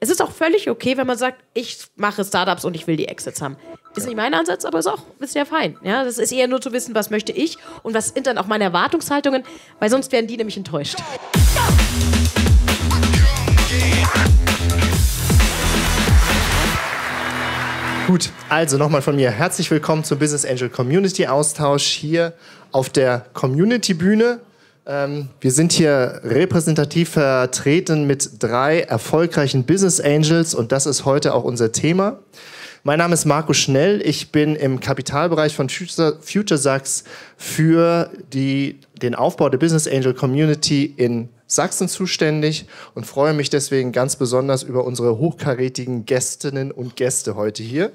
Es ist auch völlig okay, wenn man sagt, ich mache Startups und ich will die Exits haben. Ist nicht mein Ansatz, aber ist auch ist ja fein. Ja, das ist eher nur zu wissen, was möchte ich und was sind dann auch meine Erwartungshaltungen, weil sonst werden die nämlich enttäuscht. Gut, also nochmal von mir herzlich willkommen zum Business Angel Community Austausch hier auf der Community Bühne ähm, wir sind hier repräsentativ vertreten mit drei erfolgreichen Business Angels und das ist heute auch unser Thema. Mein Name ist Marco Schnell. Ich bin im Kapitalbereich von FutureSachs für die, den Aufbau der Business Angel Community in Sachsen zuständig und freue mich deswegen ganz besonders über unsere hochkarätigen Gästinnen und Gäste heute hier.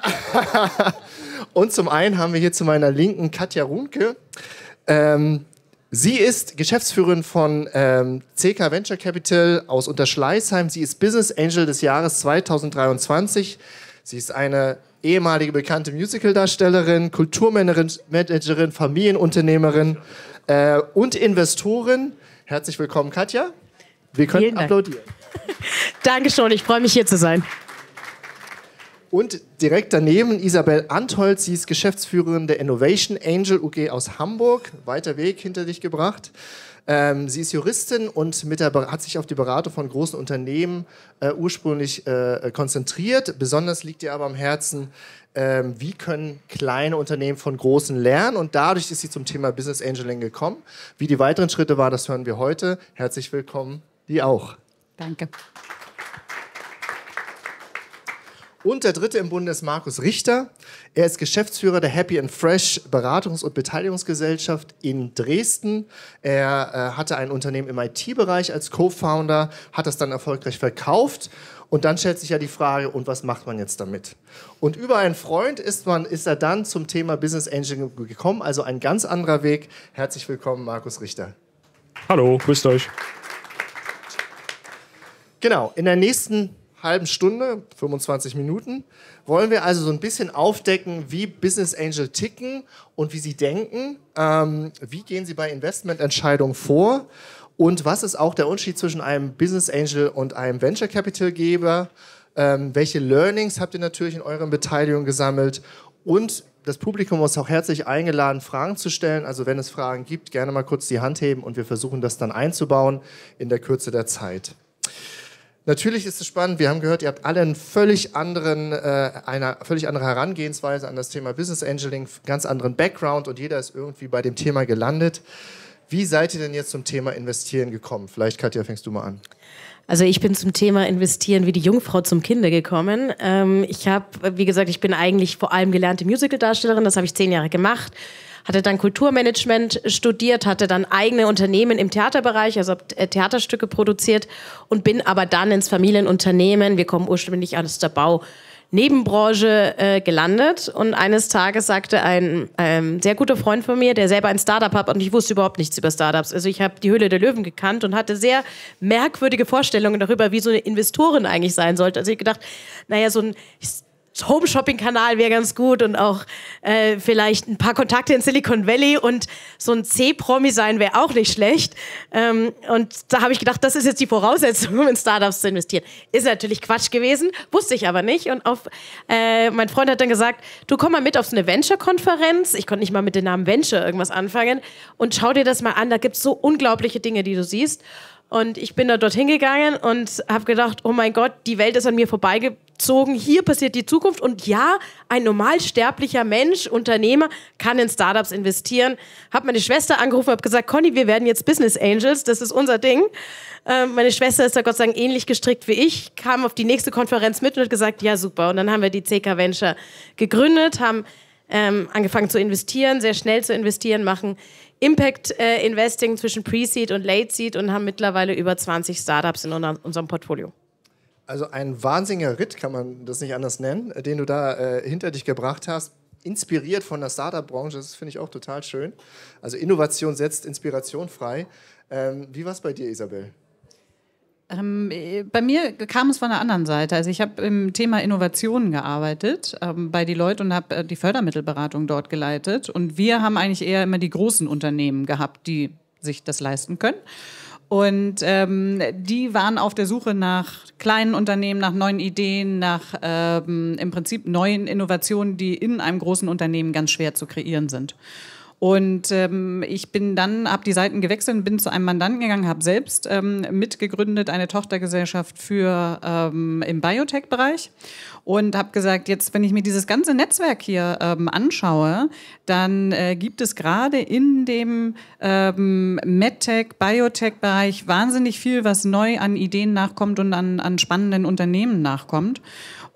und zum einen haben wir hier zu meiner Linken Katja Runke. Ähm, sie ist Geschäftsführerin von ähm, CK Venture Capital aus Unterschleißheim. Sie ist Business Angel des Jahres 2023. Sie ist eine ehemalige bekannte Musicaldarstellerin, Kulturmanagerin, Familienunternehmerin äh, und Investorin. Herzlich willkommen, Katja. Wir können applaudieren. Dankeschön, ich freue mich hier zu sein. Und direkt daneben Isabel Antholz, sie ist Geschäftsführerin der Innovation Angel UG aus Hamburg, weiter Weg hinter dich gebracht. Ähm, sie ist Juristin und der, hat sich auf die Beratung von großen Unternehmen äh, ursprünglich äh, konzentriert. Besonders liegt ihr aber am Herzen, äh, wie können kleine Unternehmen von großen lernen. Und dadurch ist sie zum Thema Business Angeling gekommen. Wie die weiteren Schritte waren, das hören wir heute. Herzlich willkommen, die auch. Danke. Und der dritte im Bunde ist Markus Richter. Er ist Geschäftsführer der Happy and Fresh Beratungs- und Beteiligungsgesellschaft in Dresden. Er äh, hatte ein Unternehmen im IT-Bereich als Co-Founder, hat das dann erfolgreich verkauft. Und dann stellt sich ja die Frage, und was macht man jetzt damit? Und über einen Freund ist, man, ist er dann zum Thema Business Engine gekommen, also ein ganz anderer Weg. Herzlich willkommen, Markus Richter. Hallo, grüßt euch. Genau, in der nächsten halben Stunde, 25 Minuten, wollen wir also so ein bisschen aufdecken, wie Business Angel ticken und wie sie denken, ähm, wie gehen sie bei Investmententscheidungen vor und was ist auch der Unterschied zwischen einem Business Angel und einem Venture Capital Geber, ähm, welche Learnings habt ihr natürlich in euren Beteiligungen gesammelt und das Publikum ist auch herzlich eingeladen, Fragen zu stellen. Also wenn es Fragen gibt, gerne mal kurz die Hand heben und wir versuchen das dann einzubauen in der Kürze der Zeit. Natürlich ist es spannend. Wir haben gehört, ihr habt alle einen völlig anderen, äh, eine völlig andere Herangehensweise an das Thema Business Angeling, ganz anderen Background und jeder ist irgendwie bei dem Thema gelandet. Wie seid ihr denn jetzt zum Thema Investieren gekommen? Vielleicht, Katja, fängst du mal an. Also ich bin zum Thema Investieren wie die Jungfrau zum Kinder gekommen. Ähm, ich habe, wie gesagt, ich bin eigentlich vor allem gelernte Musical-Darstellerin. Das habe ich zehn Jahre gemacht hatte dann Kulturmanagement studiert, hatte dann eigene Unternehmen im Theaterbereich, also habe äh, Theaterstücke produziert und bin aber dann ins Familienunternehmen, wir kommen ursprünglich aus der Bau, Nebenbranche äh, gelandet und eines Tages sagte ein ähm, sehr guter Freund von mir, der selber ein Startup hat und ich wusste überhaupt nichts über Startups. Also ich habe die Höhle der Löwen gekannt und hatte sehr merkwürdige Vorstellungen darüber, wie so eine Investorin eigentlich sein sollte. Also ich gedacht, naja, so ein Home-Shopping-Kanal wäre ganz gut und auch äh, vielleicht ein paar Kontakte in Silicon Valley und so ein C-Promi sein wäre auch nicht schlecht. Ähm, und da habe ich gedacht, das ist jetzt die Voraussetzung, um in Startups zu investieren. Ist natürlich Quatsch gewesen, wusste ich aber nicht. Und auf, äh, mein Freund hat dann gesagt, du komm mal mit auf so eine Venture-Konferenz. Ich konnte nicht mal mit dem Namen Venture irgendwas anfangen. Und schau dir das mal an, da gibt es so unglaubliche Dinge, die du siehst. Und ich bin da dorthin gegangen und habe gedacht, oh mein Gott, die Welt ist an mir vorbeigezogen. Hier passiert die Zukunft. Und ja, ein normalsterblicher Mensch, Unternehmer, kann in Startups investieren. Habe meine Schwester angerufen, habe gesagt, Conny, wir werden jetzt Business Angels. Das ist unser Ding. Ähm, meine Schwester ist da Gott sei Dank ähnlich gestrickt wie ich, kam auf die nächste Konferenz mit und hat gesagt, ja super. Und dann haben wir die CK Venture gegründet, haben ähm, angefangen zu investieren, sehr schnell zu investieren, machen Impact äh, Investing zwischen Pre-Seed und Late-Seed und haben mittlerweile über 20 Startups in unserem Portfolio. Also ein wahnsinniger Ritt, kann man das nicht anders nennen, äh, den du da äh, hinter dich gebracht hast. Inspiriert von der Startup-Branche, das finde ich auch total schön. Also Innovation setzt Inspiration frei. Ähm, wie war es bei dir, Isabel? Ähm, bei mir kam es von der anderen Seite. Also ich habe im Thema Innovationen gearbeitet ähm, bei Deloitte und habe äh, die Fördermittelberatung dort geleitet. Und wir haben eigentlich eher immer die großen Unternehmen gehabt, die sich das leisten können. Und ähm, die waren auf der Suche nach kleinen Unternehmen, nach neuen Ideen, nach ähm, im Prinzip neuen Innovationen, die in einem großen Unternehmen ganz schwer zu kreieren sind. Und ähm, ich bin dann, habe die Seiten gewechselt, und bin zu einem Mandanten gegangen, habe selbst ähm, mitgegründet eine Tochtergesellschaft für ähm, im Biotech-Bereich und habe gesagt, jetzt wenn ich mir dieses ganze Netzwerk hier ähm, anschaue, dann äh, gibt es gerade in dem ähm, MedTech, Biotech-Bereich wahnsinnig viel, was neu an Ideen nachkommt und an, an spannenden Unternehmen nachkommt.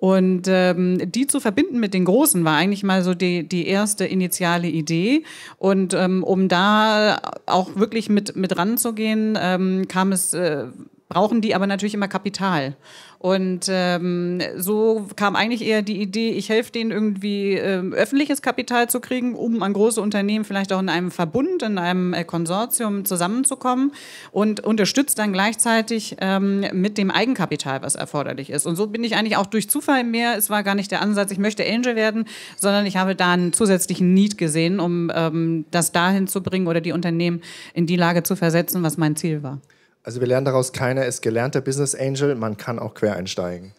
Und ähm, die zu verbinden mit den Großen war eigentlich mal so die, die erste initiale Idee. Und ähm, um da auch wirklich mit, mit ranzugehen, ähm, kam es äh, brauchen die aber natürlich immer Kapital. Und ähm, so kam eigentlich eher die Idee, ich helfe denen irgendwie ähm, öffentliches Kapital zu kriegen, um an große Unternehmen vielleicht auch in einem Verbund, in einem äh, Konsortium zusammenzukommen und unterstütze dann gleichzeitig ähm, mit dem Eigenkapital, was erforderlich ist. Und so bin ich eigentlich auch durch Zufall mehr, es war gar nicht der Ansatz, ich möchte Angel werden, sondern ich habe da einen zusätzlichen Need gesehen, um ähm, das dahin zu bringen oder die Unternehmen in die Lage zu versetzen, was mein Ziel war. Also wir lernen daraus, keiner ist gelernter Business Angel, man kann auch quer einsteigen.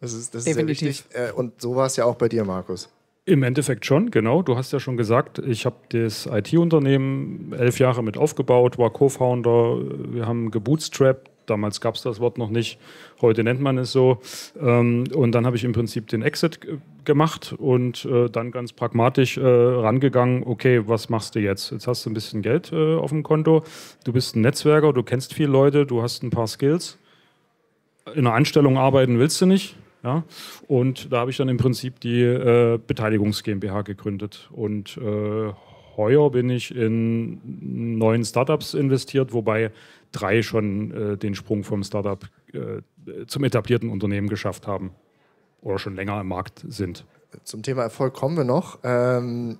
Das ist, das Definitiv. Ist äh, und so war es ja auch bei dir, Markus. Im Endeffekt schon, genau. Du hast ja schon gesagt, ich habe das IT-Unternehmen elf Jahre mit aufgebaut, war Co-Founder, wir haben gebootstrapped, damals gab es das Wort noch nicht, heute nennt man es so. Ähm, und dann habe ich im Prinzip den Exit gemacht und äh, dann ganz pragmatisch äh, rangegangen, okay, was machst du jetzt? Jetzt hast du ein bisschen Geld äh, auf dem Konto, du bist ein Netzwerker, du kennst viele Leute, du hast ein paar Skills. In einer Anstellung arbeiten willst du nicht. Ja? Und da habe ich dann im Prinzip die äh, Beteiligungs GmbH gegründet. Und äh, heuer bin ich in neun Startups investiert, wobei drei schon äh, den Sprung vom Startup zum etablierten Unternehmen geschafft haben oder schon länger im Markt sind. Zum Thema Erfolg kommen wir noch. Ähm,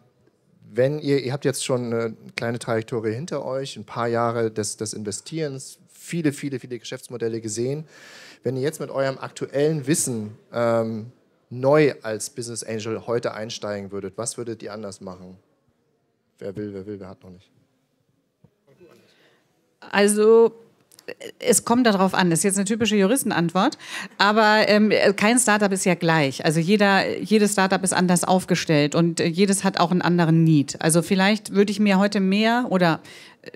wenn ihr, ihr habt jetzt schon eine kleine Trajektorie hinter euch, ein paar Jahre des, des Investierens, viele, viele, viele Geschäftsmodelle gesehen. Wenn ihr jetzt mit eurem aktuellen Wissen ähm, neu als Business Angel heute einsteigen würdet, was würdet ihr anders machen? Wer will, wer will, wer hat noch nicht? Also es kommt darauf an. Das ist jetzt eine typische Juristenantwort, aber ähm, kein Startup ist ja gleich. Also jeder, jedes Startup ist anders aufgestellt und äh, jedes hat auch einen anderen Need. Also vielleicht würde ich mir heute mehr oder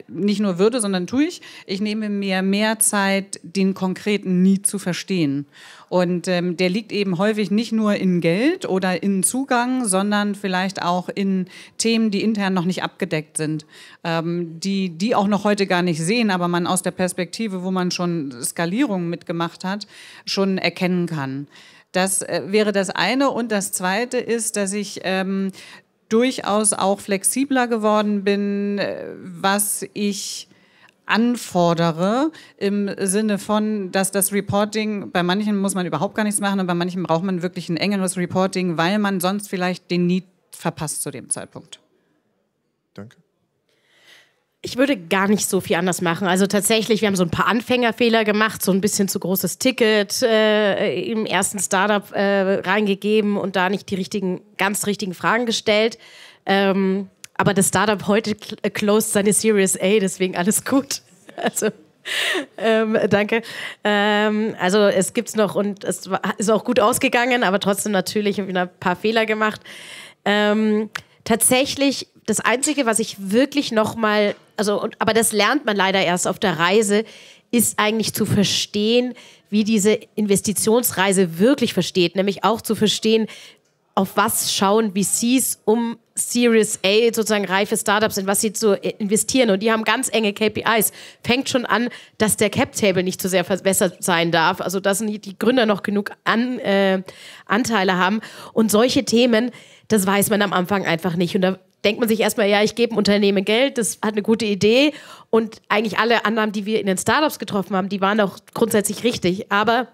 nicht nur würde, sondern tue ich. Ich nehme mir mehr Zeit, den konkreten Need zu verstehen. Und ähm, der liegt eben häufig nicht nur in Geld oder in Zugang, sondern vielleicht auch in Themen, die intern noch nicht abgedeckt sind, ähm, die, die auch noch heute gar nicht sehen, aber man aus der Perspektive, wo man schon Skalierungen mitgemacht hat, schon erkennen kann. Das äh, wäre das eine. Und das zweite ist, dass ich ähm, durchaus auch flexibler geworden bin, äh, was ich anfordere im Sinne von, dass das Reporting, bei manchen muss man überhaupt gar nichts machen und bei manchen braucht man wirklich ein engeres Reporting, weil man sonst vielleicht den Need verpasst zu dem Zeitpunkt. Danke. Ich würde gar nicht so viel anders machen. Also tatsächlich, wir haben so ein paar Anfängerfehler gemacht, so ein bisschen zu großes Ticket äh, im ersten Startup äh, reingegeben und da nicht die richtigen, ganz richtigen Fragen gestellt. Ähm, aber das Startup heute äh, closed seine Series A, deswegen alles gut. Also ähm, danke. Ähm, also es gibt es noch und es ist auch gut ausgegangen, aber trotzdem natürlich ein paar Fehler gemacht. Ähm, tatsächlich das Einzige, was ich wirklich nochmal, also, aber das lernt man leider erst auf der Reise, ist eigentlich zu verstehen, wie diese Investitionsreise wirklich versteht, nämlich auch zu verstehen, auf was schauen VCs, um Series A, sozusagen reife Startups, in was sie zu äh, investieren. Und die haben ganz enge KPIs. Fängt schon an, dass der Cap-Table nicht zu so sehr verbessert sein darf. Also, dass die Gründer noch genug an, äh, Anteile haben. Und solche Themen, das weiß man am Anfang einfach nicht. Und da denkt man sich erstmal, ja, ich gebe dem Unternehmen Geld, das hat eine gute Idee. Und eigentlich alle Annahmen, die wir in den Startups getroffen haben, die waren auch grundsätzlich richtig. Aber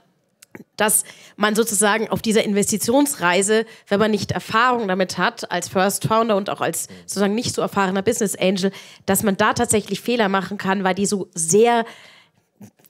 dass man sozusagen auf dieser Investitionsreise, wenn man nicht Erfahrung damit hat, als First Founder und auch als sozusagen nicht so erfahrener Business Angel, dass man da tatsächlich Fehler machen kann, weil die so sehr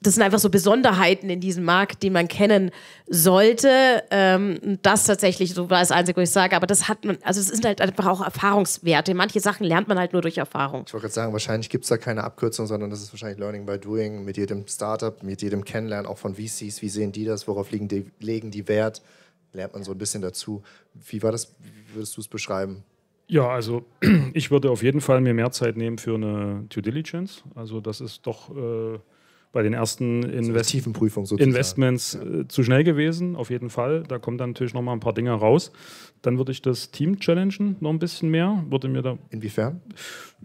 das sind einfach so Besonderheiten in diesem Markt, die man kennen sollte. Ähm, das tatsächlich, so war das Einzige, was ich sage, aber das hat man, also es sind halt einfach auch Erfahrungswerte. Manche Sachen lernt man halt nur durch Erfahrung. Ich wollte gerade sagen, wahrscheinlich gibt es da keine Abkürzung, sondern das ist wahrscheinlich Learning by Doing mit jedem Startup, mit jedem Kennenlernen, auch von VCs. Wie sehen die das? Worauf legen die, legen die Wert? Lernt man so ein bisschen dazu. Wie war das? Wie würdest du es beschreiben? Ja, also ich würde auf jeden Fall mir mehr Zeit nehmen für eine Due Diligence. Also das ist doch. Äh bei den ersten Invest Investments ja. Äh, zu schnell gewesen, auf jeden Fall. Da kommen dann natürlich noch mal ein paar Dinge raus. Dann würde ich das Team challengen noch ein bisschen mehr. Würde mir da Inwiefern?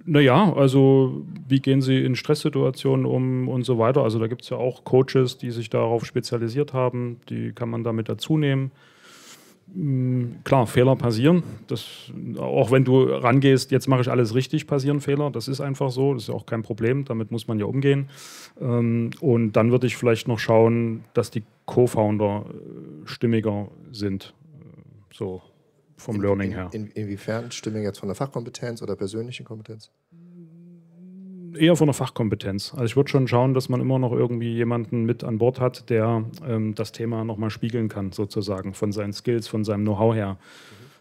Naja, also wie gehen sie in Stresssituationen um und so weiter. Also da gibt es ja auch Coaches, die sich darauf spezialisiert haben. Die kann man damit dazu nehmen. Mm, klar, Fehler passieren. Das, auch wenn du rangehst, jetzt mache ich alles richtig, passieren Fehler. Das ist einfach so. Das ist ja auch kein Problem. Damit muss man ja umgehen. Ähm, und dann würde ich vielleicht noch schauen, dass die Co-Founder äh, stimmiger sind. Äh, so vom in, Learning her. In, in, inwiefern stimmiger jetzt von der Fachkompetenz oder persönlichen Kompetenz? eher von der Fachkompetenz. Also ich würde schon schauen, dass man immer noch irgendwie jemanden mit an Bord hat, der ähm, das Thema nochmal spiegeln kann, sozusagen, von seinen Skills, von seinem Know-how her.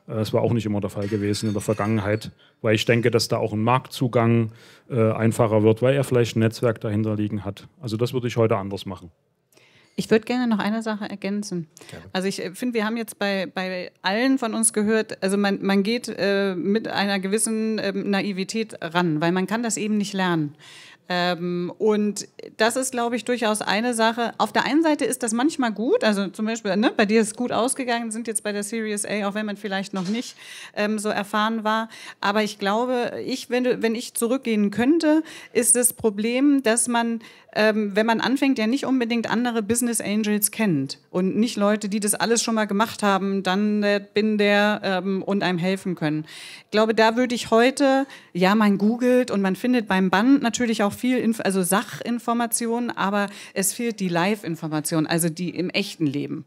Das äh, war auch nicht immer der Fall gewesen in der Vergangenheit, weil ich denke, dass da auch ein Marktzugang äh, einfacher wird, weil er vielleicht ein Netzwerk dahinter liegen hat. Also das würde ich heute anders machen. Ich würde gerne noch eine Sache ergänzen. Gerne. Also ich äh, finde, wir haben jetzt bei, bei allen von uns gehört, also man, man geht äh, mit einer gewissen äh, Naivität ran, weil man kann das eben nicht lernen. Ähm, und das ist, glaube ich, durchaus eine Sache. Auf der einen Seite ist das manchmal gut, also zum Beispiel, ne, bei dir ist es gut ausgegangen, sind jetzt bei der Series A, auch wenn man vielleicht noch nicht ähm, so erfahren war. Aber ich glaube, ich, wenn, du, wenn ich zurückgehen könnte, ist das Problem, dass man ähm, wenn man anfängt, ja nicht unbedingt andere Business Angels kennt und nicht Leute, die das alles schon mal gemacht haben, dann äh, bin der ähm, und einem helfen können. Ich glaube, da würde ich heute, ja, man googelt und man findet beim Band natürlich auch viel, Inf also Sachinformationen, aber es fehlt die Live-Information, also die im echten Leben.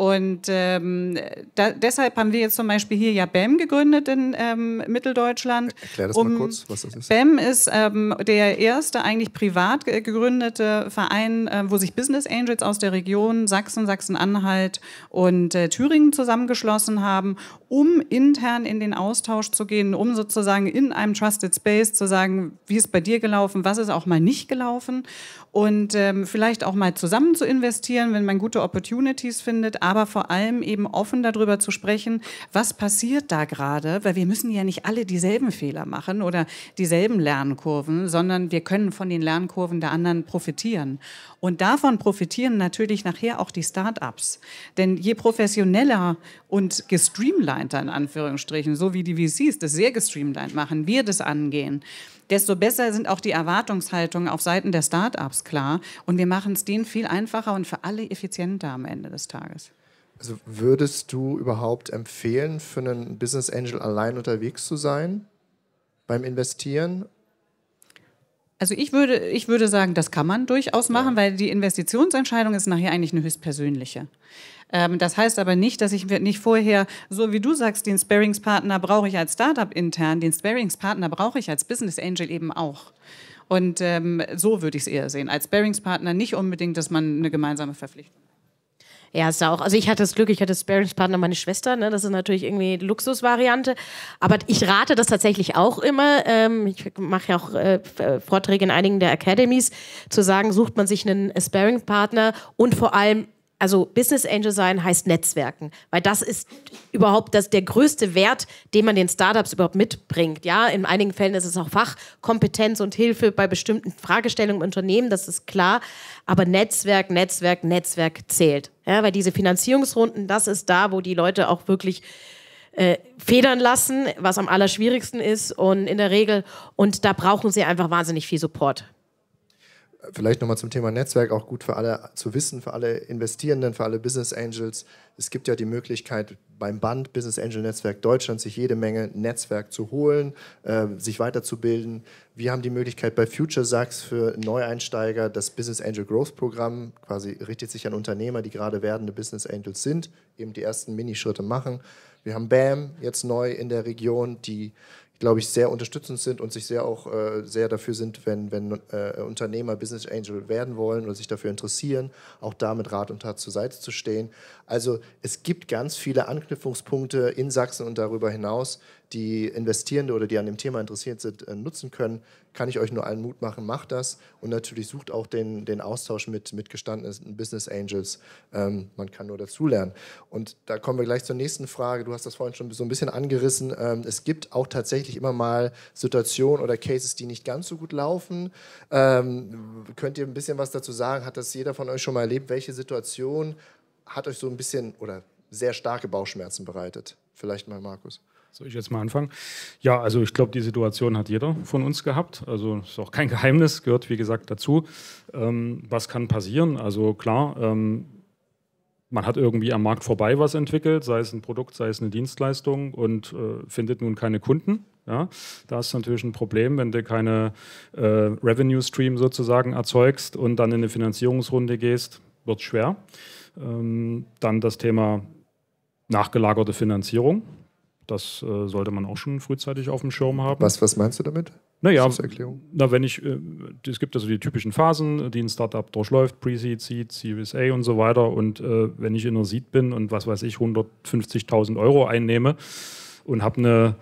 Und ähm, da, deshalb haben wir jetzt zum Beispiel hier ja BEM gegründet in ähm, Mitteldeutschland. Erklär das um, mal kurz, was das ist. BEM ist ähm, der erste eigentlich privat gegründete Verein, äh, wo sich Business Angels aus der Region Sachsen, Sachsen-Anhalt und äh, Thüringen zusammengeschlossen haben, um intern in den Austausch zu gehen, um sozusagen in einem Trusted Space zu sagen, wie ist bei dir gelaufen, was ist auch mal nicht gelaufen und ähm, vielleicht auch mal zusammen zu investieren, wenn man gute Opportunities findet, aber vor allem eben offen darüber zu sprechen, was passiert da gerade, weil wir müssen ja nicht alle dieselben Fehler machen oder dieselben Lernkurven, sondern wir können von den Lernkurven der anderen profitieren. Und davon profitieren natürlich nachher auch die Start-ups. Denn je professioneller und gestreamliner in Anführungsstrichen, so wie die VCs das sehr gestreamlined machen, wir das angehen, desto besser sind auch die Erwartungshaltungen auf Seiten der Start-ups klar. Und wir machen es denen viel einfacher und für alle effizienter am Ende des Tages. Also würdest du überhaupt empfehlen, für einen Business Angel allein unterwegs zu sein beim Investieren also ich würde, ich würde sagen, das kann man durchaus machen, ja. weil die Investitionsentscheidung ist nachher eigentlich eine höchstpersönliche. Ähm, das heißt aber nicht, dass ich nicht vorher, so wie du sagst, den Sparingspartner brauche ich als Startup intern, den Sparingspartner brauche ich als Business Angel eben auch. Und ähm, so würde ich es eher sehen. Als Sparingspartner nicht unbedingt, dass man eine gemeinsame Verpflichtung hat. Ja, ist auch. Also ich hatte das Glück, ich hatte Sparingspartner meine Schwester. Ne? Das ist natürlich irgendwie Luxusvariante. Aber ich rate das tatsächlich auch immer. Ähm, ich mache ja auch äh, äh Vorträge in einigen der Academies, zu sagen, sucht man sich einen Sparingpartner und vor allem also Business Angel sein heißt Netzwerken, weil das ist überhaupt das, der größte Wert, den man den Startups überhaupt mitbringt. Ja, in einigen Fällen ist es auch Fachkompetenz und Hilfe bei bestimmten Fragestellungen im Unternehmen, das ist klar. Aber Netzwerk, Netzwerk, Netzwerk zählt. Ja, weil diese Finanzierungsrunden, das ist da, wo die Leute auch wirklich äh, federn lassen, was am allerschwierigsten ist und in der Regel. Und da brauchen sie einfach wahnsinnig viel Support vielleicht nochmal zum Thema Netzwerk, auch gut für alle zu wissen, für alle Investierenden, für alle Business Angels. Es gibt ja die Möglichkeit, beim Band Business Angel Netzwerk Deutschland sich jede Menge Netzwerk zu holen, äh, sich weiterzubilden. Wir haben die Möglichkeit bei Future Sachs für Neueinsteiger das Business Angel Growth Programm, quasi richtet sich an Unternehmer, die gerade werdende Business Angels sind, eben die ersten Minischritte machen. Wir haben BAM jetzt neu in der Region, die glaube ich, sehr unterstützend sind und sich sehr auch äh, sehr dafür sind, wenn, wenn äh, Unternehmer Business Angel werden wollen oder sich dafür interessieren, auch da mit Rat und Tat zur Seite zu stehen. Also es gibt ganz viele Anknüpfungspunkte in Sachsen und darüber hinaus, die Investierende oder die an dem Thema interessiert sind, äh, nutzen können. Kann ich euch nur allen Mut machen, macht das. Und natürlich sucht auch den, den Austausch mit, mit gestandenen Business Angels. Ähm, man kann nur dazulernen. Und da kommen wir gleich zur nächsten Frage. Du hast das vorhin schon so ein bisschen angerissen. Ähm, es gibt auch tatsächlich immer mal Situationen oder Cases, die nicht ganz so gut laufen. Ähm, könnt ihr ein bisschen was dazu sagen? Hat das jeder von euch schon mal erlebt? Welche Situation hat euch so ein bisschen oder sehr starke Bauchschmerzen bereitet? Vielleicht mal, Markus. Soll ich jetzt mal anfangen? Ja, also ich glaube, die Situation hat jeder von uns gehabt. Also ist auch kein Geheimnis, gehört wie gesagt dazu. Ähm, was kann passieren? Also klar, ähm, man hat irgendwie am Markt vorbei was entwickelt, sei es ein Produkt, sei es eine Dienstleistung und äh, findet nun keine Kunden. Ja, da ist natürlich ein Problem, wenn du keine äh, Revenue Stream sozusagen erzeugst und dann in eine Finanzierungsrunde gehst wird schwer. Ähm, dann das Thema nachgelagerte Finanzierung. Das äh, sollte man auch schon frühzeitig auf dem Schirm haben. Was, was meinst du damit? Naja, na, wenn ich, äh, es gibt also die typischen Phasen, die ein Startup durchläuft, Pre-Seed, Seed, Series A und so weiter. Und äh, wenn ich in der Seed bin und was weiß ich, 150.000 Euro einnehme und habe eine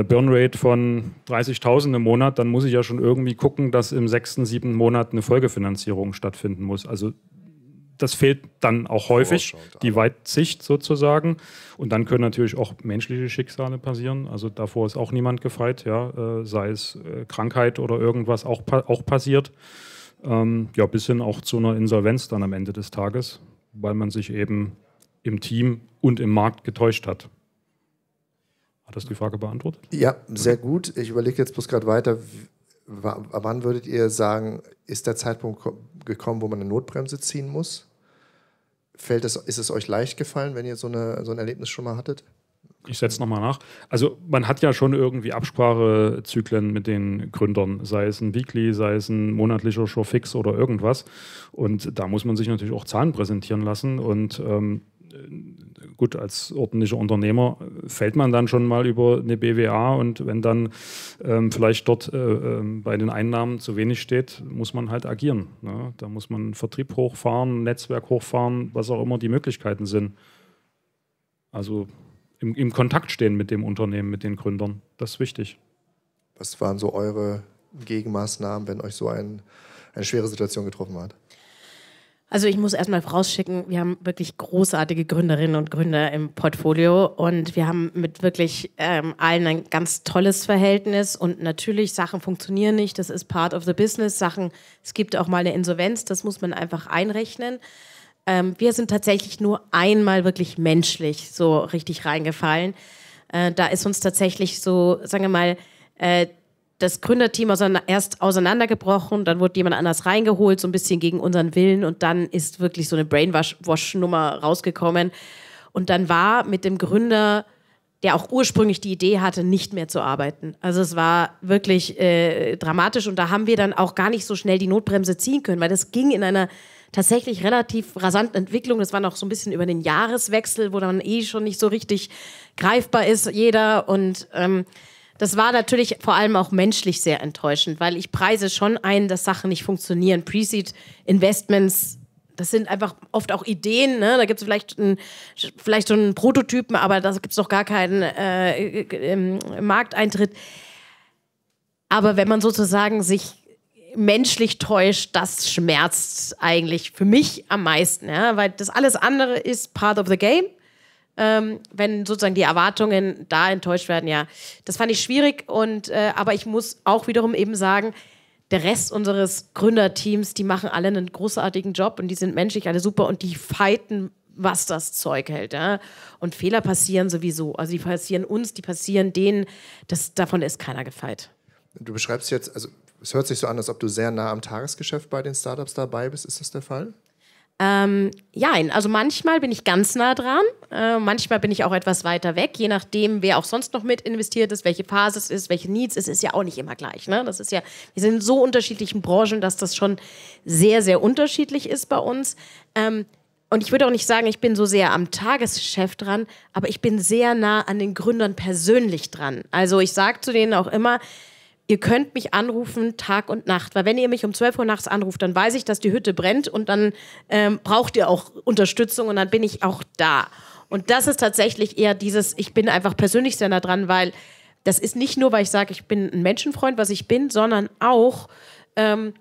äh, Burnrate von 30.000 im Monat, dann muss ich ja schon irgendwie gucken, dass im sechsten, siebten Monat eine Folgefinanzierung stattfinden muss. Also das fehlt dann auch häufig, die Weitsicht sozusagen. Und dann können natürlich auch menschliche Schicksale passieren. Also davor ist auch niemand gefeit, ja, äh, sei es äh, Krankheit oder irgendwas auch, auch passiert. Ähm, ja, bis hin auch zu einer Insolvenz dann am Ende des Tages, weil man sich eben im Team und im Markt getäuscht hat. Hat das die Frage beantwortet? Ja, sehr gut. Ich überlege jetzt bloß gerade weiter, wann würdet ihr sagen, ist der Zeitpunkt gekommen, wo man eine Notbremse ziehen muss? Fällt es, ist es euch leicht gefallen, wenn ihr so, eine, so ein Erlebnis schon mal hattet? Ich setze nochmal nach. Also man hat ja schon irgendwie Absprachezyklen mit den Gründern, sei es ein Weekly, sei es ein monatlicher Showfix oder irgendwas. Und da muss man sich natürlich auch Zahlen präsentieren lassen. Und ähm, gut, als ordentlicher Unternehmer fällt man dann schon mal über eine BWA und wenn dann ähm, vielleicht dort äh, äh, bei den Einnahmen zu wenig steht, muss man halt agieren. Ne? Da muss man Vertrieb hochfahren, Netzwerk hochfahren, was auch immer die Möglichkeiten sind. Also im, im Kontakt stehen mit dem Unternehmen, mit den Gründern, das ist wichtig. Was waren so eure Gegenmaßnahmen, wenn euch so ein, eine schwere Situation getroffen hat? Also ich muss erstmal vorausschicken, wir haben wirklich großartige Gründerinnen und Gründer im Portfolio und wir haben mit wirklich ähm, allen ein ganz tolles Verhältnis und natürlich Sachen funktionieren nicht, das ist part of the business, Sachen, es gibt auch mal eine Insolvenz, das muss man einfach einrechnen. Ähm, wir sind tatsächlich nur einmal wirklich menschlich so richtig reingefallen. Äh, da ist uns tatsächlich so, sagen wir mal, äh, das Gründerteam erst auseinandergebrochen, dann wurde jemand anders reingeholt, so ein bisschen gegen unseren Willen und dann ist wirklich so eine Brainwash-Nummer rausgekommen. Und dann war mit dem Gründer, der auch ursprünglich die Idee hatte, nicht mehr zu arbeiten. Also es war wirklich äh, dramatisch und da haben wir dann auch gar nicht so schnell die Notbremse ziehen können, weil das ging in einer tatsächlich relativ rasanten Entwicklung. Das war noch so ein bisschen über den Jahreswechsel, wo dann eh schon nicht so richtig greifbar ist jeder und ähm, das war natürlich vor allem auch menschlich sehr enttäuschend, weil ich preise schon ein, dass Sachen nicht funktionieren. Pre-Seed-Investments das sind einfach oft auch Ideen. Ne? Da gibt es vielleicht, ein, vielleicht so einen Prototypen, aber da gibt es noch gar keinen äh, im äh, ähm, Markteintritt. Aber wenn man sozusagen sich menschlich täuscht, das schmerzt eigentlich für mich am meisten. Ja? Weil das alles andere ist part of the game ähm, wenn sozusagen die Erwartungen da enttäuscht werden. Ja, das fand ich schwierig und äh, aber ich muss auch wiederum eben sagen, der Rest unseres Gründerteams, die machen alle einen großartigen Job und die sind menschlich alle super und die fighten, was das Zeug hält. Ja? Und Fehler passieren sowieso. Also die passieren uns, die passieren denen. Das, davon ist keiner gefeit. Du beschreibst jetzt, also es hört sich so an, als ob du sehr nah am Tagesgeschäft bei den Startups dabei bist. Ist das der Fall? Ähm, ja, also manchmal bin ich ganz nah dran, äh, manchmal bin ich auch etwas weiter weg, je nachdem, wer auch sonst noch mit investiert ist, welche Phase es ist, welche Needs. Es ist ja auch nicht immer gleich. Ne? Das ist ja, wir sind in so unterschiedlichen Branchen, dass das schon sehr, sehr unterschiedlich ist bei uns. Ähm, und ich würde auch nicht sagen, ich bin so sehr am Tagesgeschäft dran, aber ich bin sehr nah an den Gründern persönlich dran. Also ich sage zu denen auch immer, ihr könnt mich anrufen Tag und Nacht. Weil wenn ihr mich um 12 Uhr nachts anruft, dann weiß ich, dass die Hütte brennt und dann ähm, braucht ihr auch Unterstützung und dann bin ich auch da. Und das ist tatsächlich eher dieses, ich bin einfach persönlich sehr nah dran, weil das ist nicht nur, weil ich sage, ich bin ein Menschenfreund, was ich bin, sondern auch, ähm,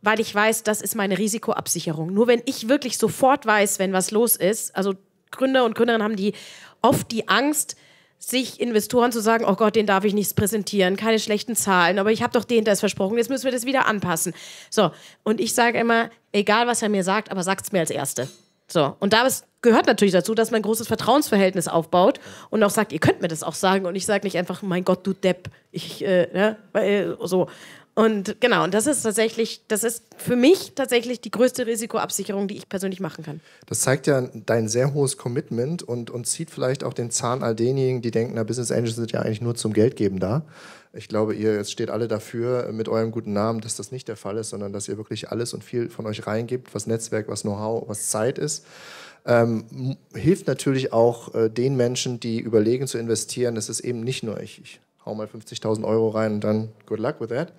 weil ich weiß, das ist meine Risikoabsicherung. Nur wenn ich wirklich sofort weiß, wenn was los ist, also Gründer und Gründerinnen haben die oft die Angst, sich Investoren zu sagen, oh Gott, den darf ich nichts präsentieren, keine schlechten Zahlen, aber ich habe doch den das versprochen, jetzt müssen wir das wieder anpassen. So, und ich sage immer, egal was er mir sagt, aber sagt es mir als Erste. So, und da gehört natürlich dazu, dass man ein großes Vertrauensverhältnis aufbaut und auch sagt, ihr könnt mir das auch sagen und ich sage nicht einfach, mein Gott, du Depp, ich, äh, ne, äh, so. Und genau, und das ist tatsächlich, das ist für mich tatsächlich die größte Risikoabsicherung, die ich persönlich machen kann. Das zeigt ja dein sehr hohes Commitment und, und zieht vielleicht auch den Zahn all denjenigen, die denken, na, Business Angels sind ja eigentlich nur zum Geldgeben da. Ich glaube, ihr jetzt steht alle dafür mit eurem guten Namen, dass das nicht der Fall ist, sondern dass ihr wirklich alles und viel von euch reingibt, was Netzwerk, was Know-how, was Zeit ist. Ähm, hilft natürlich auch äh, den Menschen, die überlegen zu investieren, Es ist eben nicht nur ich, ich hau mal 50.000 Euro rein und dann good luck with that.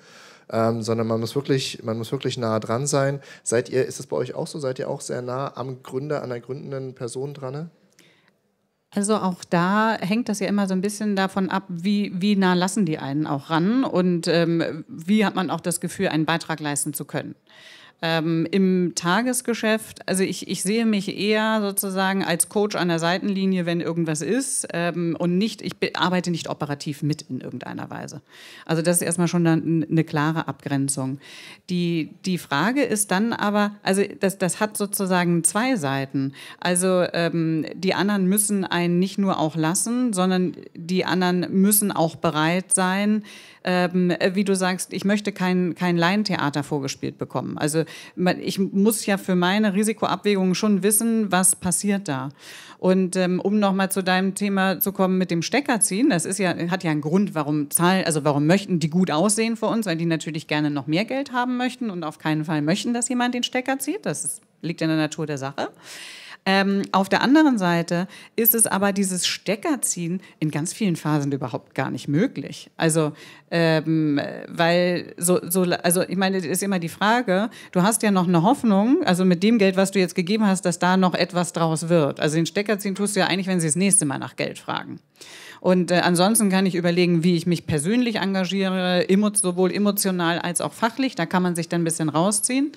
Ähm, sondern man muss, wirklich, man muss wirklich nah dran sein. Seid ihr, ist das bei euch auch so? Seid ihr auch sehr nah am Gründer, an der gründenden Person dran? Ne? Also auch da hängt das ja immer so ein bisschen davon ab, wie, wie nah lassen die einen auch ran und ähm, wie hat man auch das Gefühl, einen Beitrag leisten zu können. Ähm, Im Tagesgeschäft, also ich, ich sehe mich eher sozusagen als Coach an der Seitenlinie, wenn irgendwas ist ähm, und nicht, ich arbeite nicht operativ mit in irgendeiner Weise. Also das ist erstmal schon eine, eine klare Abgrenzung. Die, die Frage ist dann aber, also das, das hat sozusagen zwei Seiten. Also ähm, die anderen müssen einen nicht nur auch lassen, sondern die anderen müssen auch bereit sein, ähm, äh, wie du sagst, ich möchte kein, kein Laientheater vorgespielt bekommen. Also ich muss ja für meine Risikoabwägungen schon wissen, was passiert da. Und ähm, um nochmal zu deinem Thema zu kommen mit dem Stecker ziehen, das ist ja, hat ja einen Grund, warum Zahlen, also warum möchten die gut aussehen für uns, weil die natürlich gerne noch mehr Geld haben möchten und auf keinen Fall möchten, dass jemand den Stecker zieht. Das liegt in der Natur der Sache. Ähm, auf der anderen Seite ist es aber dieses Steckerziehen in ganz vielen Phasen überhaupt gar nicht möglich. Also, ähm, weil so, so, also ich meine, das ist immer die Frage, du hast ja noch eine Hoffnung, also mit dem Geld, was du jetzt gegeben hast, dass da noch etwas draus wird. Also den Steckerziehen tust du ja eigentlich, wenn sie das nächste Mal nach Geld fragen. Und äh, ansonsten kann ich überlegen, wie ich mich persönlich engagiere, sowohl emotional als auch fachlich. Da kann man sich dann ein bisschen rausziehen.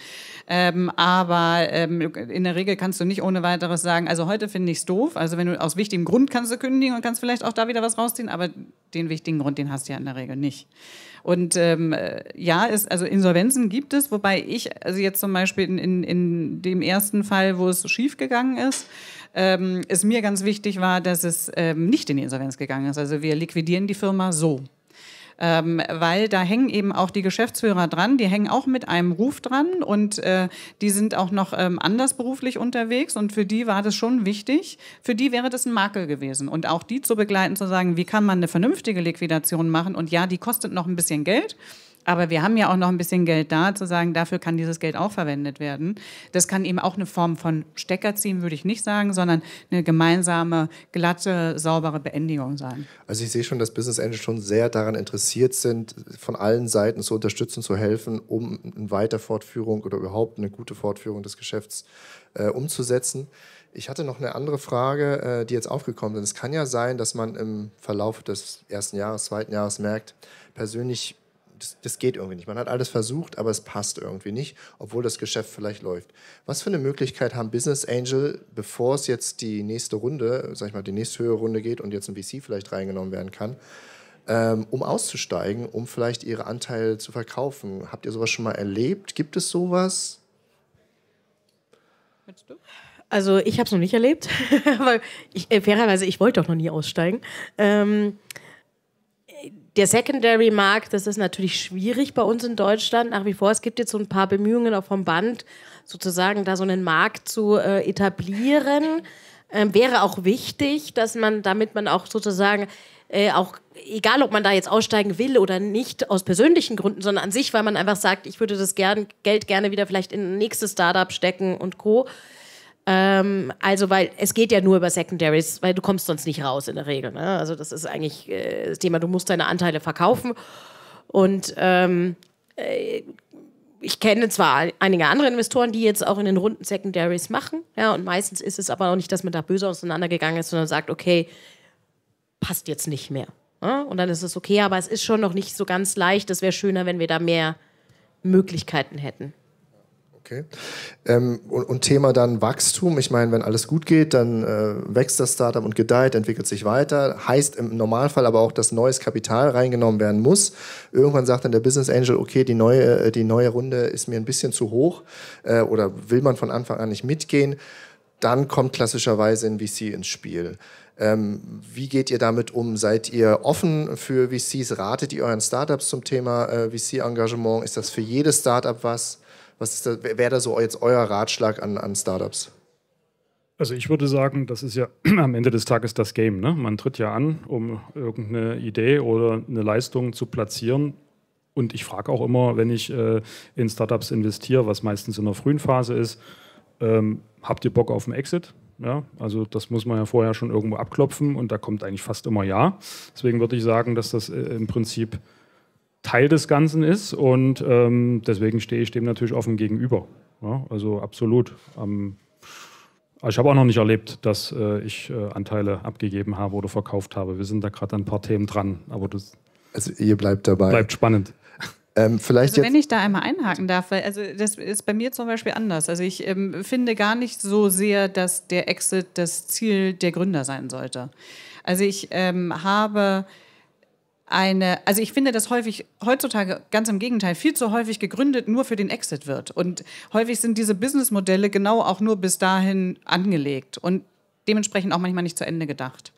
Ähm, aber ähm, in der Regel kannst du nicht ohne weiteres sagen, also heute finde ich es doof. Also wenn du aus wichtigem Grund kannst du kündigen und kannst vielleicht auch da wieder was rausziehen, aber den wichtigen Grund, den hast du ja in der Regel nicht. Und ähm, ja, es, also Insolvenzen gibt es, wobei ich, also jetzt zum Beispiel in, in, in dem ersten Fall, wo es schief gegangen ist, ähm, es mir ganz wichtig war, dass es ähm, nicht in die Insolvenz gegangen ist. Also wir liquidieren die Firma so ähm, weil da hängen eben auch die Geschäftsführer dran, die hängen auch mit einem Ruf dran und äh, die sind auch noch ähm, anders beruflich unterwegs und für die war das schon wichtig. Für die wäre das ein Makel gewesen und auch die zu begleiten, zu sagen, wie kann man eine vernünftige Liquidation machen und ja, die kostet noch ein bisschen Geld, aber wir haben ja auch noch ein bisschen Geld da, zu sagen, dafür kann dieses Geld auch verwendet werden. Das kann eben auch eine Form von Stecker ziehen, würde ich nicht sagen, sondern eine gemeinsame, glatte, saubere Beendigung sein. Also ich sehe schon, dass Business Angels schon sehr daran interessiert sind, von allen Seiten zu unterstützen, zu helfen, um eine Weiterfortführung oder überhaupt eine gute Fortführung des Geschäfts äh, umzusetzen. Ich hatte noch eine andere Frage, äh, die jetzt aufgekommen ist. Es kann ja sein, dass man im Verlauf des ersten Jahres, zweiten Jahres merkt, persönlich das, das geht irgendwie nicht. Man hat alles versucht, aber es passt irgendwie nicht, obwohl das Geschäft vielleicht läuft. Was für eine Möglichkeit haben Business Angel, bevor es jetzt die nächste Runde, sag ich mal, die nächste höhere Runde geht und jetzt ein VC vielleicht reingenommen werden kann, ähm, um auszusteigen, um vielleicht ihre Anteile zu verkaufen? Habt ihr sowas schon mal erlebt? Gibt es sowas? Willst du? Also ich habe es noch nicht erlebt, aber ich, äh, fairerweise, ich wollte doch noch nie aussteigen. Ähm, der Secondary-Markt, das ist natürlich schwierig bei uns in Deutschland nach wie vor. Es gibt jetzt so ein paar Bemühungen auch vom Band, sozusagen da so einen Markt zu äh, etablieren. Ähm, wäre auch wichtig, dass man, damit man auch sozusagen äh, auch egal ob man da jetzt aussteigen will oder nicht, aus persönlichen Gründen, sondern an sich, weil man einfach sagt, ich würde das gern, Geld gerne wieder vielleicht in ein nächstes Startup stecken und Co. Ähm, also, weil es geht ja nur über Secondaries, weil du kommst sonst nicht raus in der Regel. Ne? Also, das ist eigentlich äh, das Thema, du musst deine Anteile verkaufen. Und ähm, äh, ich kenne zwar einige andere Investoren, die jetzt auch in den Runden Secondaries machen, ja, und meistens ist es aber auch nicht, dass man da böse auseinandergegangen ist, sondern sagt, okay, passt jetzt nicht mehr. Ja? Ne? Und dann ist es okay, aber es ist schon noch nicht so ganz leicht. Es wäre schöner, wenn wir da mehr Möglichkeiten hätten. Okay. Ähm, und, und, Thema dann Wachstum. Ich meine, wenn alles gut geht, dann äh, wächst das Startup und gedeiht, entwickelt sich weiter. Heißt im Normalfall aber auch, dass neues Kapital reingenommen werden muss. Irgendwann sagt dann der Business Angel, okay, die neue, äh, die neue Runde ist mir ein bisschen zu hoch äh, oder will man von Anfang an nicht mitgehen. Dann kommt klassischerweise ein VC ins Spiel. Ähm, wie geht ihr damit um? Seid ihr offen für VCs? Ratet ihr euren Startups zum Thema äh, VC-Engagement? Ist das für jedes Startup was? Was wäre da so jetzt euer Ratschlag an, an Startups? Also ich würde sagen, das ist ja am Ende des Tages das Game. Ne? Man tritt ja an, um irgendeine Idee oder eine Leistung zu platzieren. Und ich frage auch immer, wenn ich äh, in Startups investiere, was meistens in der frühen Phase ist, ähm, habt ihr Bock auf einen Exit? Ja, also das muss man ja vorher schon irgendwo abklopfen und da kommt eigentlich fast immer Ja. Deswegen würde ich sagen, dass das äh, im Prinzip Teil des Ganzen ist und ähm, deswegen stehe ich dem natürlich offen gegenüber. Ja, also absolut. Ähm, ich habe auch noch nicht erlebt, dass äh, ich äh, Anteile abgegeben habe oder verkauft habe. Wir sind da gerade ein paar Themen dran, aber das also ihr bleibt dabei. Bleibt spannend. Ähm, also wenn ich da einmal einhaken darf, weil also das ist bei mir zum Beispiel anders. Also ich ähm, finde gar nicht so sehr, dass der Exit das Ziel der Gründer sein sollte. Also ich ähm, habe eine, also ich finde, dass häufig heutzutage ganz im Gegenteil viel zu häufig gegründet nur für den Exit wird. Und häufig sind diese Businessmodelle genau auch nur bis dahin angelegt und dementsprechend auch manchmal nicht zu Ende gedacht.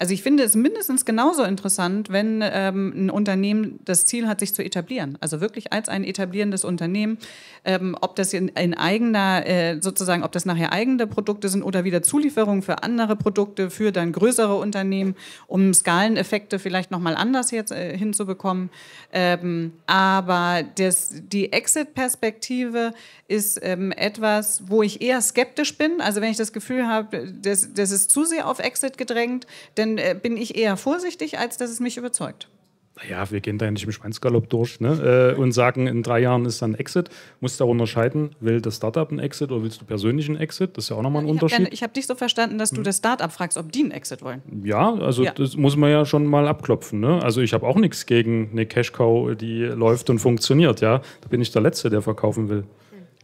Also ich finde es mindestens genauso interessant, wenn ähm, ein Unternehmen das Ziel hat, sich zu etablieren. Also wirklich als ein etablierendes Unternehmen, ähm, ob das in, in eigener, äh, sozusagen, ob das nachher eigene Produkte sind oder wieder Zulieferungen für andere Produkte, für dann größere Unternehmen, um Skaleneffekte vielleicht nochmal anders jetzt, äh, hinzubekommen. Ähm, aber das, die Exit-Perspektive ist ähm, etwas, wo ich eher skeptisch bin. Also wenn ich das Gefühl habe, das, das ist zu sehr auf Exit gedrängt, denn dann äh, bin ich eher vorsichtig, als dass es mich überzeugt. Naja, wir gehen da ja nicht im Schweinsgalopp durch ne? äh, und sagen, in drei Jahren ist dann Exit. Musst du da unterscheiden, will das Startup einen Exit oder willst du persönlich einen Exit? Das ist ja auch nochmal ein ich Unterschied. Hab, ich habe dich so verstanden, dass du hm. das Startup fragst, ob die einen Exit wollen. Ja, also ja. das muss man ja schon mal abklopfen. Ne? Also ich habe auch nichts gegen eine Cash-Cow, die läuft und funktioniert. Ja? Da bin ich der Letzte, der verkaufen will.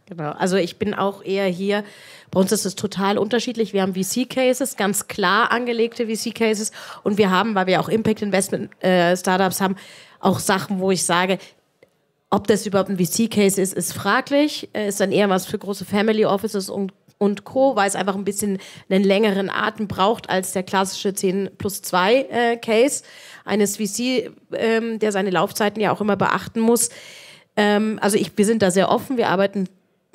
Genau. Also ich bin auch eher hier, bei uns ist es total unterschiedlich. Wir haben VC-Cases, ganz klar angelegte VC-Cases. Und wir haben, weil wir auch Impact-Investment-Startups äh, haben, auch Sachen, wo ich sage, ob das überhaupt ein VC-Case ist, ist fraglich. Äh, ist dann eher was für große Family Offices und, und Co., weil es einfach ein bisschen einen längeren Atem braucht als der klassische 10 plus 2 äh, Case eines VC, ähm, der seine Laufzeiten ja auch immer beachten muss. Ähm, also ich, wir sind da sehr offen, wir arbeiten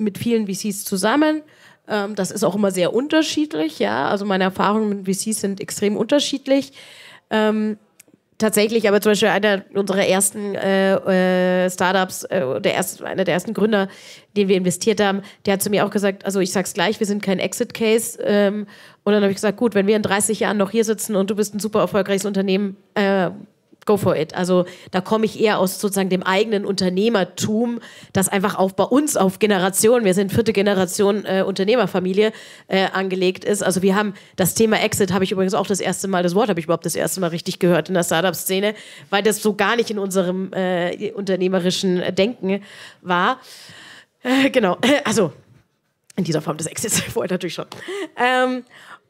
mit vielen VCs zusammen. Ähm, das ist auch immer sehr unterschiedlich, ja. Also meine Erfahrungen mit VCs sind extrem unterschiedlich. Ähm, tatsächlich, aber zum Beispiel einer unserer ersten äh, äh, Startups, äh, der erste, einer der ersten Gründer, den wir investiert haben, der hat zu mir auch gesagt, also ich sag's gleich, wir sind kein Exit-Case. Ähm, und dann habe ich gesagt, gut, wenn wir in 30 Jahren noch hier sitzen und du bist ein super erfolgreiches Unternehmen, äh, go for it. Also da komme ich eher aus sozusagen dem eigenen Unternehmertum, das einfach auch bei uns auf Generationen, wir sind vierte Generation äh, Unternehmerfamilie, äh, angelegt ist. Also wir haben das Thema Exit, habe ich übrigens auch das erste Mal, das Wort habe ich überhaupt das erste Mal richtig gehört in der Startup-Szene, weil das so gar nicht in unserem äh, unternehmerischen Denken war. Äh, genau, äh, also in dieser Form des Exits, vorher natürlich schon. Ähm,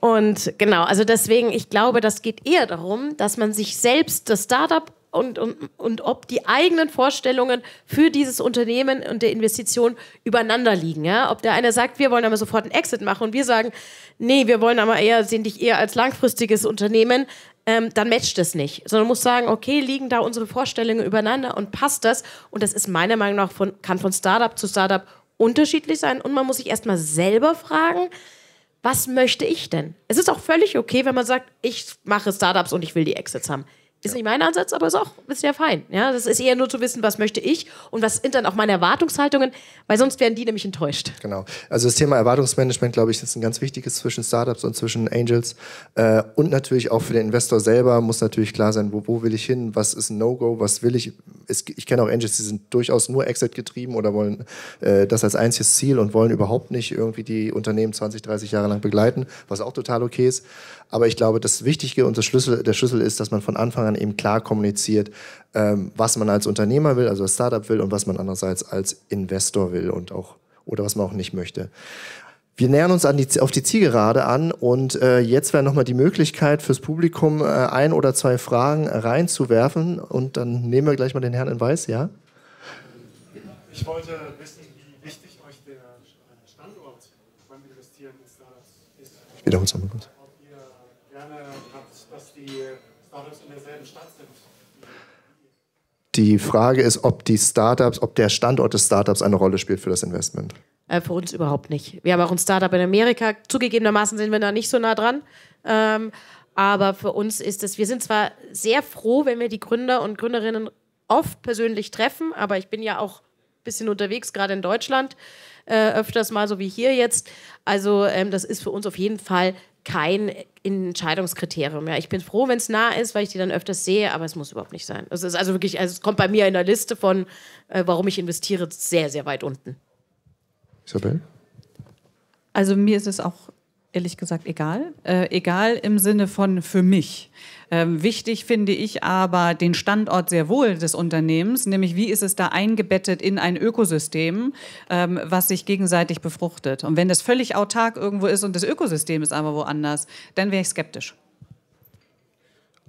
und genau, also deswegen, ich glaube, das geht eher darum, dass man sich selbst das Startup und, und, und ob die eigenen Vorstellungen für dieses Unternehmen und der Investition übereinander liegen. Ja? Ob der eine sagt, wir wollen aber sofort einen Exit machen und wir sagen, nee, wir wollen aber eher, sehen dich eher als langfristiges Unternehmen, ähm, dann matcht es nicht. Sondern muss sagen, okay, liegen da unsere Vorstellungen übereinander und passt das? Und das ist meiner Meinung nach von, kann von Startup zu Startup unterschiedlich sein und man muss sich erstmal selber fragen, was möchte ich denn? Es ist auch völlig okay, wenn man sagt, ich mache Startups und ich will die Exits haben. Ist ja. nicht mein Ansatz, aber ist auch, ist ja fein. Ja, das ist eher nur zu wissen, was möchte ich und was sind dann auch meine Erwartungshaltungen, weil sonst werden die nämlich enttäuscht. Genau. Also das Thema Erwartungsmanagement, glaube ich, ist ein ganz wichtiges zwischen Startups und zwischen Angels. Äh, und natürlich auch für den Investor selber muss natürlich klar sein, wo, wo will ich hin, was ist ein No-Go, was will ich. Es, ich kenne auch Angels, die sind durchaus nur Exit getrieben oder wollen äh, das als einziges Ziel und wollen überhaupt nicht irgendwie die Unternehmen 20, 30 Jahre lang begleiten, was auch total okay ist. Aber ich glaube, das Wichtige und das Schlüssel, der Schlüssel ist, dass man von Anfang an eben klar kommuniziert, ähm, was man als Unternehmer will, also als Startup will und was man andererseits als Investor will und auch oder was man auch nicht möchte. Wir nähern uns die, auf die Zielgerade an und äh, jetzt wäre nochmal die Möglichkeit fürs Publikum, äh, ein oder zwei Fragen reinzuwerfen und dann nehmen wir gleich mal den Herrn in Weiß, ja? Ich wollte wissen, wie wichtig euch der Standort beim Investieren in Startups ist. Ich wiederhole es nochmal kurz die Startups in derselben Stadt sind. Die Frage ist, ob die Startups, ob der Standort des Startups eine Rolle spielt für das Investment. Äh, für uns überhaupt nicht. Wir haben auch ein Startup in Amerika. Zugegebenermaßen sind wir da nicht so nah dran. Ähm, aber für uns ist es, wir sind zwar sehr froh, wenn wir die Gründer und Gründerinnen oft persönlich treffen, aber ich bin ja auch ein bisschen unterwegs, gerade in Deutschland, äh, öfters mal so wie hier jetzt. Also ähm, das ist für uns auf jeden Fall kein Entscheidungskriterium. Ja, ich bin froh, wenn es nah ist, weil ich die dann öfters sehe, aber es muss überhaupt nicht sein. Es ist also wirklich, also es kommt bei mir in der Liste von, äh, warum ich investiere, sehr, sehr weit unten. Isabel? Also mir ist es auch ehrlich gesagt egal. Äh, egal im Sinne von für mich. Ähm, wichtig finde ich aber den Standort sehr wohl des Unternehmens, nämlich wie ist es da eingebettet in ein Ökosystem, ähm, was sich gegenseitig befruchtet. Und wenn das völlig autark irgendwo ist und das Ökosystem ist aber woanders, dann wäre ich skeptisch.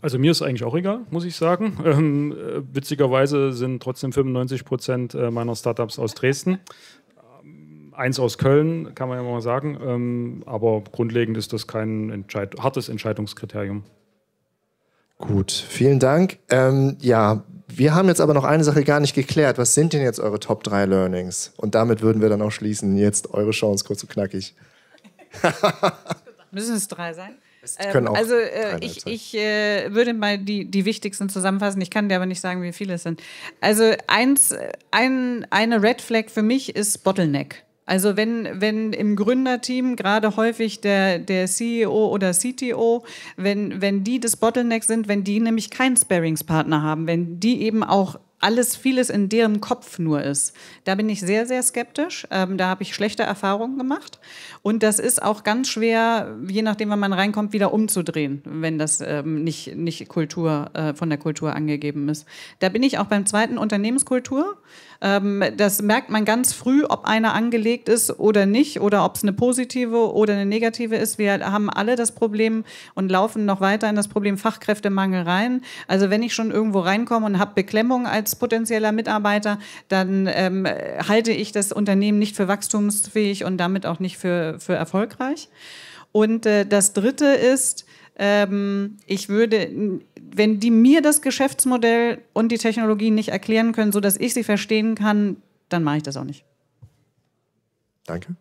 Also mir ist eigentlich auch egal, muss ich sagen. Ähm, äh, witzigerweise sind trotzdem 95 Prozent äh, meiner Startups aus Dresden. Ähm, eins aus Köln, kann man ja mal sagen. Ähm, aber grundlegend ist das kein Entscheid hartes Entscheidungskriterium. Gut, vielen Dank. Ähm, ja, wir haben jetzt aber noch eine Sache gar nicht geklärt. Was sind denn jetzt eure Top 3 Learnings? Und damit würden wir dann auch schließen. Jetzt eure Chance, kurz und knackig. Müssen es drei sein? Es können ähm, auch ähm, also äh, ich, ich äh, würde mal die, die wichtigsten zusammenfassen. Ich kann dir aber nicht sagen, wie viele es sind. Also eins, äh, ein, eine Red Flag für mich ist Bottleneck. Also wenn, wenn im Gründerteam gerade häufig der, der CEO oder CTO, wenn, wenn die das Bottleneck sind, wenn die nämlich keinen Sparingspartner haben, wenn die eben auch alles, vieles in deren Kopf nur ist. Da bin ich sehr, sehr skeptisch. Ähm, da habe ich schlechte Erfahrungen gemacht. Und das ist auch ganz schwer, je nachdem, wann man reinkommt, wieder umzudrehen, wenn das ähm, nicht, nicht Kultur, äh, von der Kultur angegeben ist. Da bin ich auch beim zweiten Unternehmenskultur. Ähm, das merkt man ganz früh, ob einer angelegt ist oder nicht oder ob es eine positive oder eine negative ist. Wir haben alle das Problem und laufen noch weiter in das Problem Fachkräftemangel rein. Also wenn ich schon irgendwo reinkomme und habe Beklemmung als potenzieller Mitarbeiter, dann ähm, halte ich das Unternehmen nicht für wachstumsfähig und damit auch nicht für für, erfolgreich. Und äh, das Dritte ist, ähm, ich würde, wenn die mir das Geschäftsmodell und die Technologie nicht erklären können, sodass ich sie verstehen kann, dann mache ich das auch nicht. Danke.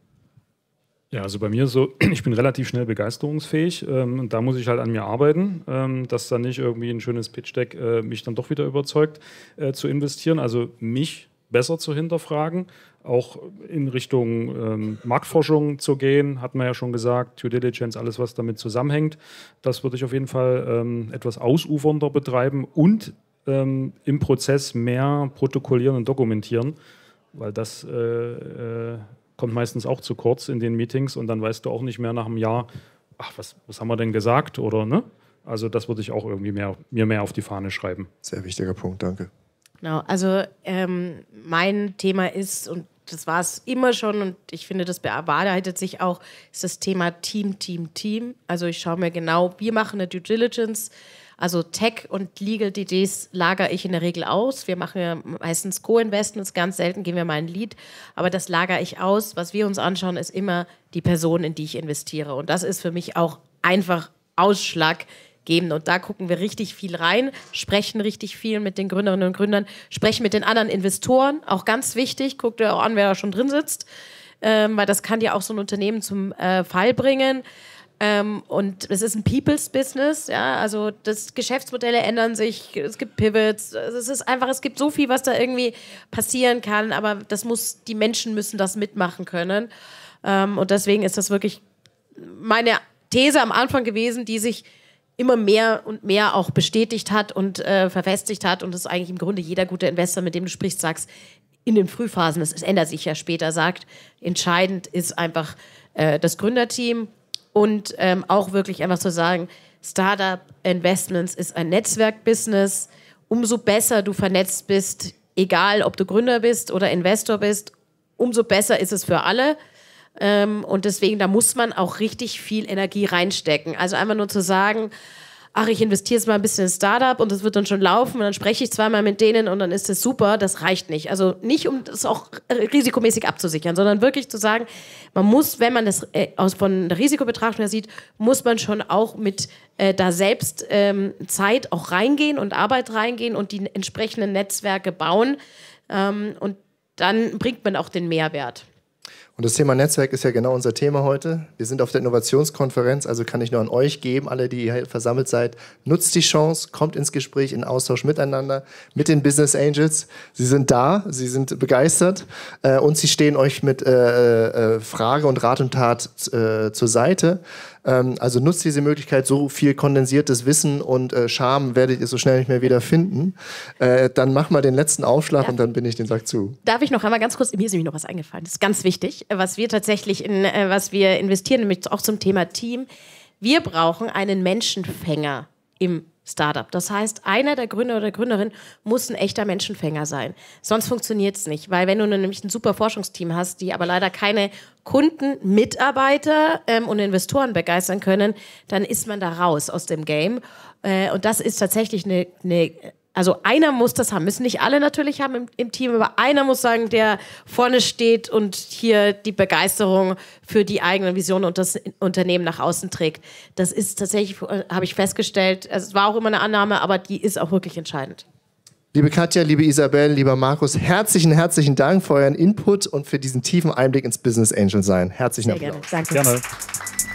Ja, also bei mir so, ich bin relativ schnell begeisterungsfähig ähm, und da muss ich halt an mir arbeiten, ähm, dass dann nicht irgendwie ein schönes Pitch-Deck äh, mich dann doch wieder überzeugt, äh, zu investieren. Also mich besser zu hinterfragen auch in Richtung ähm, Marktforschung zu gehen, hat man ja schon gesagt, Due Diligence, alles was damit zusammenhängt. Das würde ich auf jeden Fall ähm, etwas ausufernder betreiben und ähm, im Prozess mehr protokollieren und dokumentieren, weil das äh, äh, kommt meistens auch zu kurz in den Meetings und dann weißt du auch nicht mehr nach einem Jahr, ach, was, was haben wir denn gesagt oder ne? Also das würde ich auch irgendwie mehr, mir mehr auf die Fahne schreiben. Sehr wichtiger Punkt, danke. Genau, also ähm, mein Thema ist, und das war es immer schon und ich finde, das bearbeitet sich auch, ist das Thema Team, Team, Team. Also ich schaue mir genau, wir machen eine Due Diligence, also Tech und Legal DDs lagere ich in der Regel aus. Wir machen ja meistens Co-Investments, ganz selten gehen wir mal ein Lead, aber das lagere ich aus. Was wir uns anschauen, ist immer die Person, in die ich investiere und das ist für mich auch einfach Ausschlag geben. Und da gucken wir richtig viel rein, sprechen richtig viel mit den Gründerinnen und Gründern, sprechen mit den anderen Investoren, auch ganz wichtig, guckt ihr auch an, wer da schon drin sitzt, ähm, weil das kann ja auch so ein Unternehmen zum äh, Fall bringen. Ähm, und es ist ein People's Business, ja, also das Geschäftsmodelle ändern sich, es gibt Pivots, es ist einfach, es gibt so viel, was da irgendwie passieren kann, aber das muss, die Menschen müssen das mitmachen können. Ähm, und deswegen ist das wirklich meine These am Anfang gewesen, die sich immer mehr und mehr auch bestätigt hat und äh, verfestigt hat und das eigentlich im Grunde jeder gute Investor, mit dem du sprichst, sagst, in den Frühphasen, es ändert sich ja später, sagt, entscheidend ist einfach äh, das Gründerteam und ähm, auch wirklich einfach zu sagen, Startup Investments ist ein Netzwerkbusiness. Umso besser du vernetzt bist, egal ob du Gründer bist oder Investor bist, umso besser ist es für alle. Ähm, und deswegen, da muss man auch richtig viel Energie reinstecken. Also einfach nur zu sagen, ach, ich investiere jetzt mal ein bisschen in Startup und das wird dann schon laufen und dann spreche ich zweimal mit denen und dann ist das super, das reicht nicht. Also nicht, um das auch risikomäßig abzusichern, sondern wirklich zu sagen, man muss, wenn man das äh, aus, von der Risikobetrachtung her sieht, muss man schon auch mit äh, da selbst ähm, Zeit auch reingehen und Arbeit reingehen und die entsprechenden Netzwerke bauen ähm, und dann bringt man auch den Mehrwert. Und das Thema Netzwerk ist ja genau unser Thema heute. Wir sind auf der Innovationskonferenz, also kann ich nur an euch geben, alle, die hier versammelt seid, nutzt die Chance, kommt ins Gespräch, in Austausch miteinander, mit den Business Angels. Sie sind da, sie sind begeistert äh, und sie stehen euch mit äh, äh, äh Frage und Rat und Tat äh, zur Seite. Ähm, also nutzt diese Möglichkeit, so viel kondensiertes Wissen und äh, Scham werdet ihr so schnell nicht mehr wieder finden. Äh, dann mach mal den letzten Aufschlag ja. und dann bin ich den Sack zu. Darf ich noch einmal ganz kurz, mir ist nämlich noch was eingefallen, das ist ganz wichtig, was wir tatsächlich in, äh, was wir investieren, nämlich auch zum Thema Team. Wir brauchen einen Menschenfänger im Startup. Das heißt, einer der Gründer oder Gründerin muss ein echter Menschenfänger sein. Sonst funktioniert es nicht, weil wenn du nämlich ein super Forschungsteam hast, die aber leider keine Kunden, Mitarbeiter ähm, und Investoren begeistern können, dann ist man da raus aus dem Game. Äh, und das ist tatsächlich eine, eine also einer muss das haben, müssen nicht alle natürlich haben im, im, Team, aber einer muss sagen, der vorne steht und hier die Begeisterung für die eigene Vision und das Unternehmen nach außen trägt. Das ist tatsächlich, äh, habe ich festgestellt, also es war auch immer eine Annahme, aber die ist auch wirklich entscheidend. Liebe Katja, liebe Isabel, lieber Markus, herzlichen, herzlichen Dank für euren Input und für diesen tiefen Einblick ins Business Angel sein. Herzlichen Sehr Applaus. Gerne. Danke. Gerne.